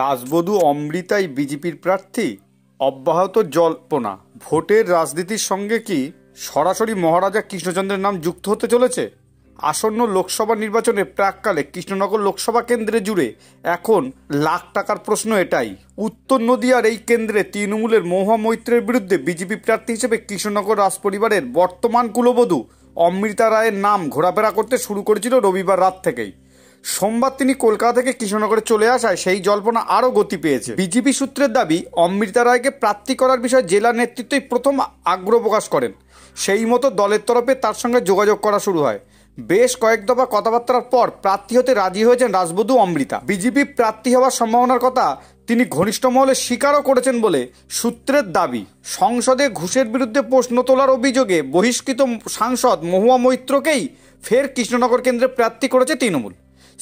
রাজবধূ অমৃতাই বিজেপির প্রার্থী অব্যাহত জল্পনা ভোটের রাজনীতির সঙ্গে কি সরাসরি মহারাজা কৃষ্ণচন্দ্রের নাম যুক্ত হতে চলেছে আসন্ন লোকসভা নির্বাচনে প্রাককালে কৃষ্ণনগর লোকসভা কেন্দ্রে জুড়ে এখন লাখ টাকার প্রশ্ন এটাই উত্তর নদীয়ার এই কেন্দ্রে তৃণমূলের মহুয়া মৈত্রের বিরুদ্ধে বিজেপি প্রার্থী হিসেবে কৃষ্ণনগর রাজপরিবারের বর্তমান কুলবধূ অমৃতা রায়ের নাম ঘোরাফেরা করতে শুরু করেছিল রবিবার রাত থেকেই সোমবার তিনি কলকাতা থেকে কৃষ্ণনগরে চলে আসায় সেই জল্পনা আরও গতি পেয়েছে বিজেপি সূত্রের দাবি অমৃতা রায়কে প্রার্থী করার বিষয়ে জেলা নেতৃত্বই প্রথম আগ্রহ প্রকাশ করেন সেই মতো দলের তরফে তার সঙ্গে যোগাযোগ করা শুরু হয় বেশ কয়েক দফা কথাবার্তার পর প্রার্থী হতে রাজি হয়েছেন রাজবধু অমৃতা বিজেপি প্রার্থী হওয়ার সম্ভাবনার কথা তিনি ঘনিষ্ঠ মহলে স্বীকারও করেছেন বলে সূত্রের দাবি সংসদে ঘুষের বিরুদ্ধে প্রশ্ন তোলার অভিযোগে বহিষ্কৃত সাংসদ মহুয়া মৈত্রকেই ফের কৃষ্ণনগর কেন্দ্রে প্রার্থী করেছে তৃণমূল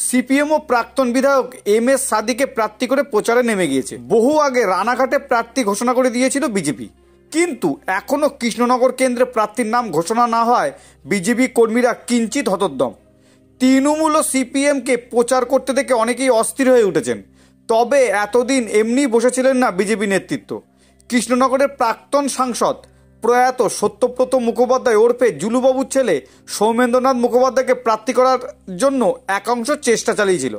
সিপিএম ও প্রাক্তন বিধায়ক এম এস সাদিকে প্রার্থী করে প্রচারে নেমে গিয়েছে বহু আগে রানাঘাটে প্রার্থী ঘোষণা করে দিয়েছিল বিজেপি কিন্তু এখনও কৃষ্ণনগর কেন্দ্রে প্রার্থীর নাম ঘোষণা না হয় বিজেপি কর্মীরা কিঞ্চিত হতদ্দম তৃণমূল ও সিপিএমকে প্রচার করতে দেখে অনেকেই অস্থির হয়ে উঠেছেন তবে এতদিন এমনি বসেছিলেন না বিজেপি নেতৃত্ব কৃষ্ণনগরের প্রাক্তন সাংসদ প্রয়াত সত্যব্রত মুখোপাধ্যায় ওরফে জুলুবাবুর ছেলে সৌমেন্দ্রনাথ মুখোপাধ্যায়কে প্রার্থী করার জন্য একাংশ চেষ্টা চালিয়েছিল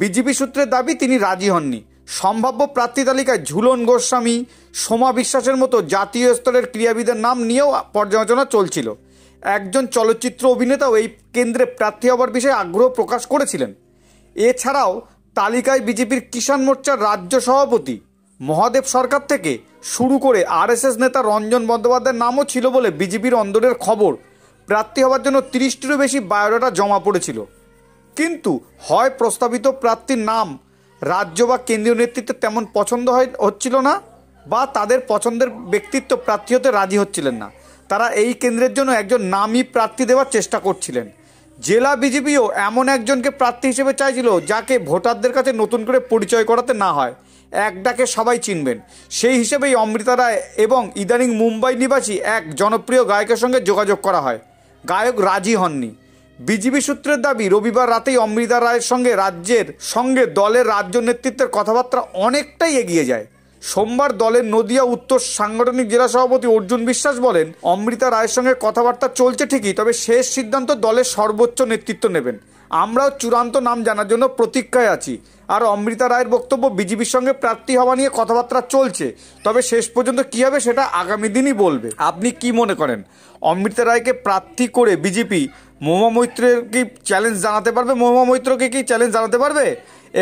বিজেপি সূত্রের দাবি তিনি রাজি হননি সম্ভাব্য প্রার্থী তালিকায় ঝুলন গোস্বামী সোমা বিশ্বাসের মতো জাতীয় স্তরের ক্রীড়াবিদের নাম নিয়েও পর্যালোচনা চলছিল একজন চলচ্চিত্র অভিনেতাও এই কেন্দ্রে প্রার্থী হবার বিষয়ে আগ্রহ প্রকাশ করেছিলেন এছাড়াও তালিকায় বিজেপির কিষাণ মোর্চার রাজ্য সভাপতি মহাদেব সরকার থেকে শুরু করে আরএসএস নেতা রঞ্জন বন্দ্যোপাধ্যায়ের নামও ছিল বলে বিজেপির অন্দরের খবর প্রার্থী হওয়ার জন্য তিরিশটিরও বেশি বায়োডাটা জমা পড়েছিল কিন্তু হয় প্রস্তাবিত প্রার্থীর নাম রাজ্য বা কেন্দ্রীয় নেতৃত্বে তেমন পছন্দ হয় হচ্ছিল না বা তাদের পছন্দের ব্যক্তিত্ব প্রার্থী হতে রাজি হচ্ছিলেন না তারা এই কেন্দ্রের জন্য একজন নামই প্রার্থী দেওয়ার চেষ্টা করছিলেন জেলা বিজেপিও এমন একজনকে প্রার্থী হিসেবে চাইছিল যাকে ভোটারদের কাছে নতুন করে পরিচয় করাতে না হয় এক ডাকে সবাই চিনবেন সেই হিসেবেই অমৃতা রায় এবং ইদানিং মুম্বাই নিবাসী এক জনপ্রিয় গায়কের সঙ্গে যোগাযোগ করা হয় গায়ক রাজি হননি বিজিবি সূত্রের দাবি রবিবার রাতেই অমৃতা রায়ের সঙ্গে রাজ্যের সঙ্গে দলের রাজ্য নেতৃত্বের কথাবার্তা অনেকটাই এগিয়ে যায় সোমবার দলের নদিয়া উত্তর সাংগঠনিক জেলা সভাপতি অর্জুন বিশ্বাস বলেন অমৃতা রায়ের সঙ্গে কথাবার্তা চলছে ঠিকই তবে শেষ সিদ্ধান্ত দলের সর্বোচ্চ নেতৃত্ব নেবেন আমরাও চূড়ান্ত নাম জানার জন্য প্রতীক্ষায় আছি আর অমৃতা রায়ের বক্তব্য বিজেপির সঙ্গে প্রার্থী হওয়া নিয়ে কথাবার্তা চলছে তবে শেষ পর্যন্ত কী হবে সেটা আগামী দিনই বলবে আপনি কি মনে করেন অমৃতা রায়কে প্রার্থী করে বিজেপি মহুমা মৈত্রের কি চ্যালেঞ্জ জানাতে পারবে মহুমা মৈত্রকে কি চ্যালেঞ্জ জানাতে পারবে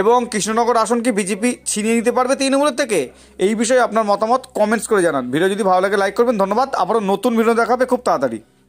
এবং কৃষ্ণনগর আসন কি বিজেপি ছিনিয়ে নিতে পারবে তৃণমূলের থেকে এই বিষয়ে আপনার মতামত কমেন্টস করে জানান ভিডিও যদি ভালো লাগে লাইক করবেন ধন্যবাদ আবারও নতুন ভিডিও দেখাবে খুব তাড়াতাড়ি